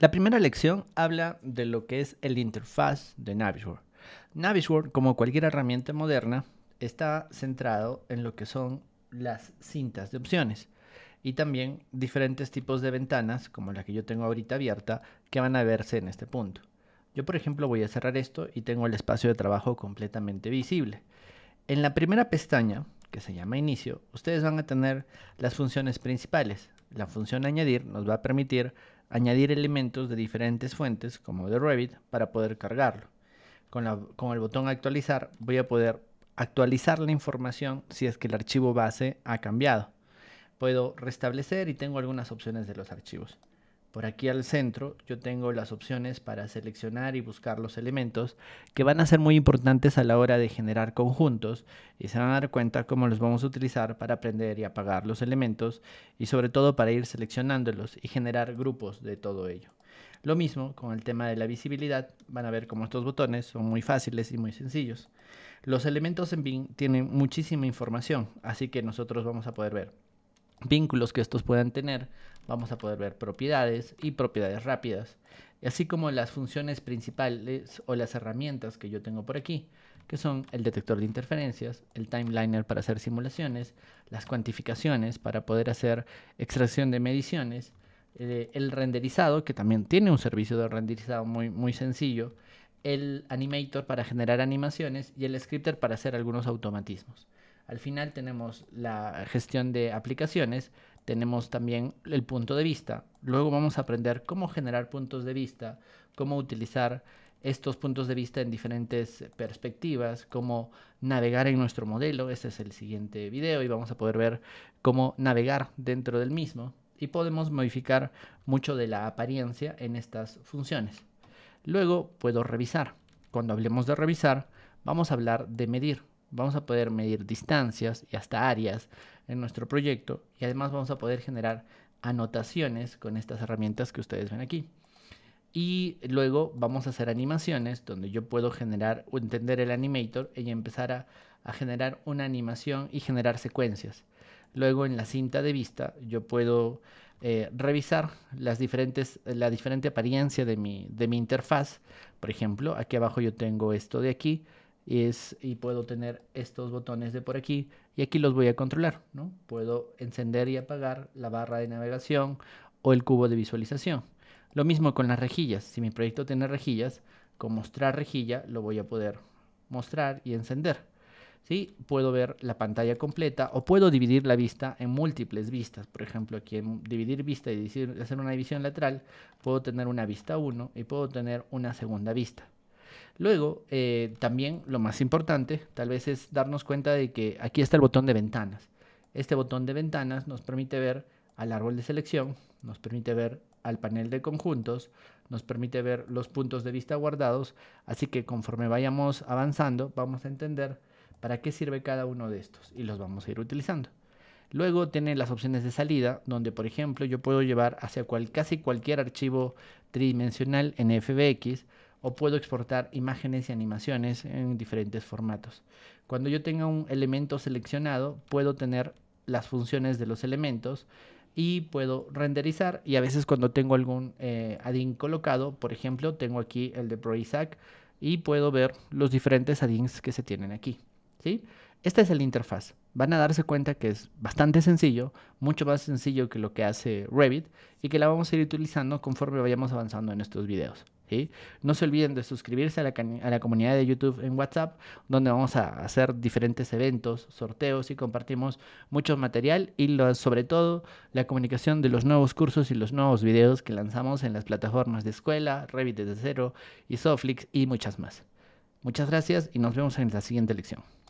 La primera lección habla de lo que es el interfaz de Navisworks. Navisworks, como cualquier herramienta moderna, está centrado en lo que son las cintas de opciones y también diferentes tipos de ventanas, como la que yo tengo ahorita abierta, que van a verse en este punto. Yo, por ejemplo, voy a cerrar esto y tengo el espacio de trabajo completamente visible. En la primera pestaña, que se llama Inicio, ustedes van a tener las funciones principales. La función Añadir nos va a permitir añadir elementos de diferentes fuentes como de Revit para poder cargarlo. Con, con, el botón actualizar voy a poder actualizar la información si es que el archivo base ha cambiado. Puedo restablecer y tengo algunas opciones de los archivos. Por aquí al centro yo tengo las opciones para seleccionar y buscar los elementos que van a ser muy importantes a la hora de generar conjuntos y se van a dar cuenta cómo los vamos a utilizar para aprender y apagar los elementos y sobre todo para ir seleccionándolos y generar grupos de todo ello. Lo mismo con el tema de la visibilidad, van a ver cómo estos botones son muy fáciles y muy sencillos. Los elementos en Bing tienen muchísima información, así que nosotros vamos a poder ver vínculos que estos puedan tener, vamos a poder ver propiedades y propiedades rápidas, así como las funciones principales o las herramientas que yo tengo por aquí, que son el detector de interferencias, el timeliner para hacer simulaciones, las cuantificaciones para poder hacer extracción de mediciones, eh, el renderizado, que también tiene un servicio de renderizado muy, muy sencillo, el animator para generar animaciones y el scripter para hacer algunos automatismos. Al final tenemos la gestión de aplicaciones, tenemos también el punto de vista. Luego vamos a aprender cómo generar puntos de vista, cómo utilizar estos puntos de vista en diferentes perspectivas, cómo navegar en nuestro modelo. Este es el siguiente video y vamos a poder ver cómo navegar dentro del mismo. Y podemos modificar mucho de la apariencia en estas funciones. Luego puedo revisar. Cuando hablemos de revisar, vamos a hablar de medir vamos a poder medir distancias y hasta áreas en nuestro proyecto y además vamos a poder generar anotaciones con estas herramientas que ustedes ven aquí. Y luego vamos a hacer animaciones donde yo puedo generar o entender el animator y empezar a, generar una animación y generar secuencias. Luego en la cinta de vista yo puedo eh, revisar las diferentes, la diferente apariencia de mi, de mi interfaz. Por ejemplo, aquí abajo yo tengo esto de aquí y puedo tener estos botones de por aquí y aquí los voy a controlar, ¿no? Puedo encender y apagar la barra de navegación o el cubo de visualización. Lo mismo con las rejillas. Si mi proyecto tiene rejillas, con mostrar rejilla lo voy a poder mostrar y encender. ¿Sí? Puedo ver la pantalla completa o puedo dividir la vista en múltiples vistas. Por ejemplo, aquí en dividir vista y hacer una división lateral, puedo tener una vista 1 y puedo tener una segunda vista. Luego, eh, también lo más importante tal vez es darnos cuenta de que aquí está el botón de ventanas. Este botón de ventanas nos permite ver al árbol de selección, nos permite ver al panel de conjuntos, nos permite ver los puntos de vista guardados, así que conforme vayamos avanzando vamos a entender para qué sirve cada uno de estos y los vamos a ir utilizando. Luego tiene las opciones de salida, donde por ejemplo yo puedo llevar hacia casi cualquier archivo tridimensional en FBX, o puedo exportar imágenes y animaciones en diferentes formatos. Cuando yo tenga un elemento seleccionado, puedo tener las funciones de los elementos y puedo renderizar y a veces cuando tengo algún eh, in colocado, por ejemplo, tengo aquí el de ProISAC y puedo ver los diferentes add-ins que se tienen aquí. ¿sí? Esta es la interfaz. Van a darse cuenta que es bastante sencillo, mucho más sencillo que lo que hace Revit y que la vamos a ir utilizando conforme vayamos avanzando en estos videos. No se olviden de suscribirse a la, comunidad de YouTube en WhatsApp, donde vamos a hacer diferentes eventos, sorteos y compartimos mucho material y sobre todo la comunicación de los nuevos cursos y los nuevos videos que lanzamos en las plataformas de escuela, Revit desde cero y Soflix y muchas más. Muchas gracias y nos vemos en la siguiente lección.